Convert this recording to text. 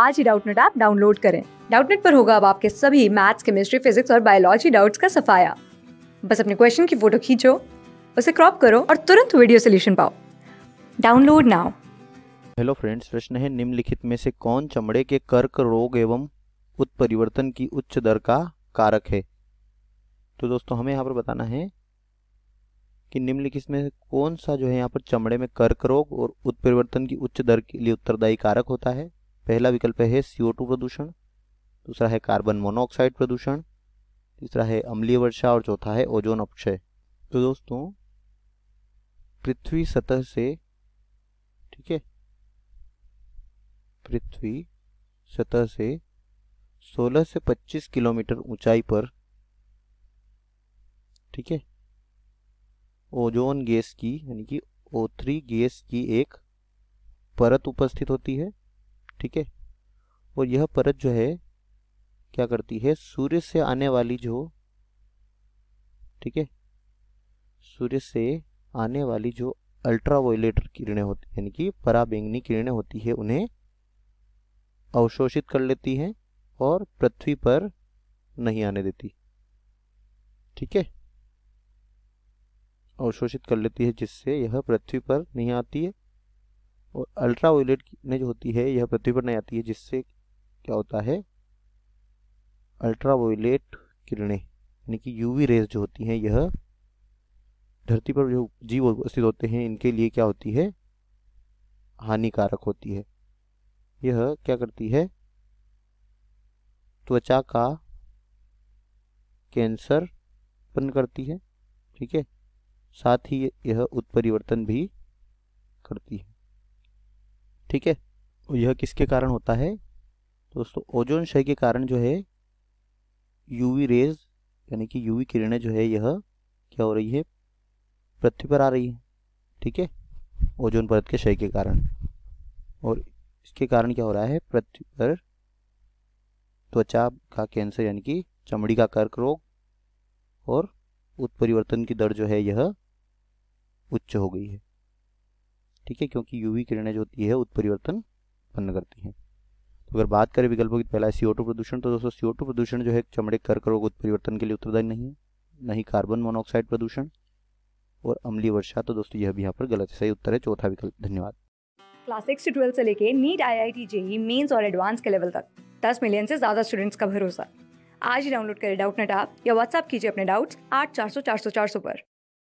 आज ही Doubtnut app download करें डाउटनेट पर होगा अब आपके सभी मैथ्स केमिस्ट्री फिजिक्स और बायोलॉजी डाउट्स का सफाया बस अपने क्वेश्चन की फोटो खींचो उसे क्रॉप करो और तुरंत वीडियो सोल्यूशन पाओ डाउनलोड नाउ हेलो फ्रेंड्स प्रश्न है निम्नलिखित में से कौन चमड़े के कर्क रोग एवं उत्परिवर्तन की उच्च दर का कारक है तो दोस्तों हमें यहाँ पर बताना है कि निम्नलिखित में कौन सा जो है यहाँ पर चमड़े में कर्क रोग और उत्परिवर्तन की उच्च दर के लिए उत्तरदायी कारक होता है पहला विकल्प है सीओ टू प्रदूषण दूसरा है कार्बन मोनोऑक्साइड प्रदूषण तीसरा है अम्लीय वर्षा और चौथा है ओजोन अपक्षय तो दोस्तों पृथ्वी सतह से ठीक है पृथ्वी सतह से 16 से 25 किलोमीटर ऊंचाई पर ठीक है ओजोन गैस की यानी कि ओथ्री गैस की एक परत उपस्थित होती है ठीक है और यह परत जो है क्या करती है सूर्य से आने वाली जो ठीक है सूर्य से आने वाली जो अल्ट्रा किरणें होती यानी कि पराबेंगनी किरणें होती है उन्हें अवशोषित कर लेती हैं और पृथ्वी पर नहीं आने देती ठीक है अवशोषित कर लेती है जिससे यह पृथ्वी पर नहीं आती है और अल्ट्रा वायलेट किरणें जो होती है यह पृथ्वी पर नहीं आती है जिससे क्या होता है अल्ट्रा वायलेट किरणें यानी कि यूवी रेज जो होती हैं यह धरती पर जो जीव उपस्थित होते हैं इनके लिए क्या होती है हानिकारक होती है यह क्या करती है त्वचा का कैंसर उत्पन्न करती है ठीक है साथ ही यह उत्परिवर्तन भी करती है ठीक है और तो यह किसके कारण होता है तो दोस्तों ओजोन क्षय के कारण जो है यूवी रेज यानी कि यूवी किरणें जो है यह क्या हो रही है पृथ्वी पर आ रही है ठीक है ओजोन परत के क्षय के कारण और इसके कारण क्या हो रहा है पृथ्वी पर त्वचा का कैंसर यानी कि चमड़ी का कर्क रोग और उत्परिवर्तन की दर जो है यह उच्च हो गई है ठीक है क्योंकि यूवी किरणें जो होती है उत्परिवर्तन उत्पन्न करती हैं तो अगर बात करें विकल्पों की तो पहला सीओ टू प्रदूषण तो दोस्तों सीओ टू प्रदूषण जो है चमड़े कर्क रोग उत्परिवर्तन के लिए उत्तरदायी नहीं है नहीं कार्बन मोनोऑक्साइड प्रदूषण और अमली वर्षा तो दोस्तों यह भी यहाँ पर गलत सही उत्तर है चौथा विकल्प धन्यवाद क्लास सिक्स से ट्वेल्थ से लेके NEET I I T JEE mains और एडवांस के लेवल तक दस मिलियन से ज्यादा स्टूडेंट्स का भरोसा आज ही डाउनलोड करें डाउट नेट आप या व्हाट्सअप कीजिए अपने डाउट्स आठ चार सौ चार सौ चार सौ पर